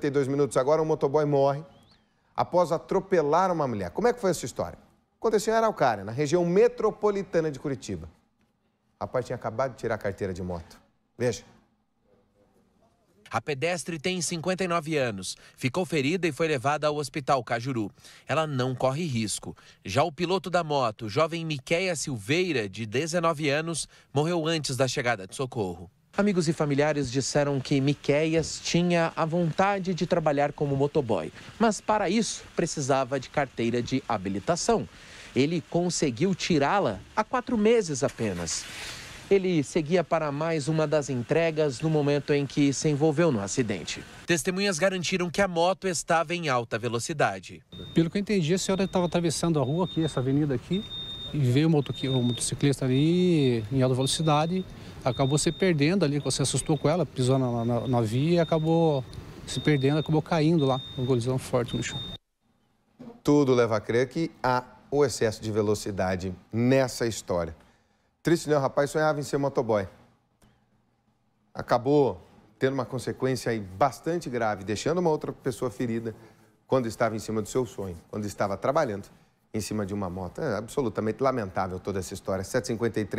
32 minutos agora, um motoboy morre após atropelar uma mulher. Como é que foi essa história? Aconteceu em Araucária, na região metropolitana de Curitiba. A parte tinha acabado de tirar a carteira de moto. Veja. A pedestre tem 59 anos, ficou ferida e foi levada ao hospital Cajuru. Ela não corre risco. Já o piloto da moto, jovem Miquéia Silveira, de 19 anos, morreu antes da chegada de socorro. Amigos e familiares disseram que Miqueias tinha a vontade de trabalhar como motoboy, mas para isso precisava de carteira de habilitação. Ele conseguiu tirá-la há quatro meses apenas. Ele seguia para mais uma das entregas no momento em que se envolveu no acidente. Testemunhas garantiram que a moto estava em alta velocidade. Pelo que eu entendi, a senhora estava atravessando a rua aqui, essa avenida aqui, e veio o um motociclista ali em alta velocidade, acabou se perdendo ali, você assustou com ela, pisou na, na, na via e acabou se perdendo, acabou caindo lá, uma colisão forte no chão. Tudo leva a crer que há o excesso de velocidade nessa história. Triste, né? O rapaz sonhava em ser motoboy. Acabou tendo uma consequência bastante grave, deixando uma outra pessoa ferida quando estava em cima do seu sonho, quando estava trabalhando em cima de uma moto. É absolutamente lamentável toda essa história. 753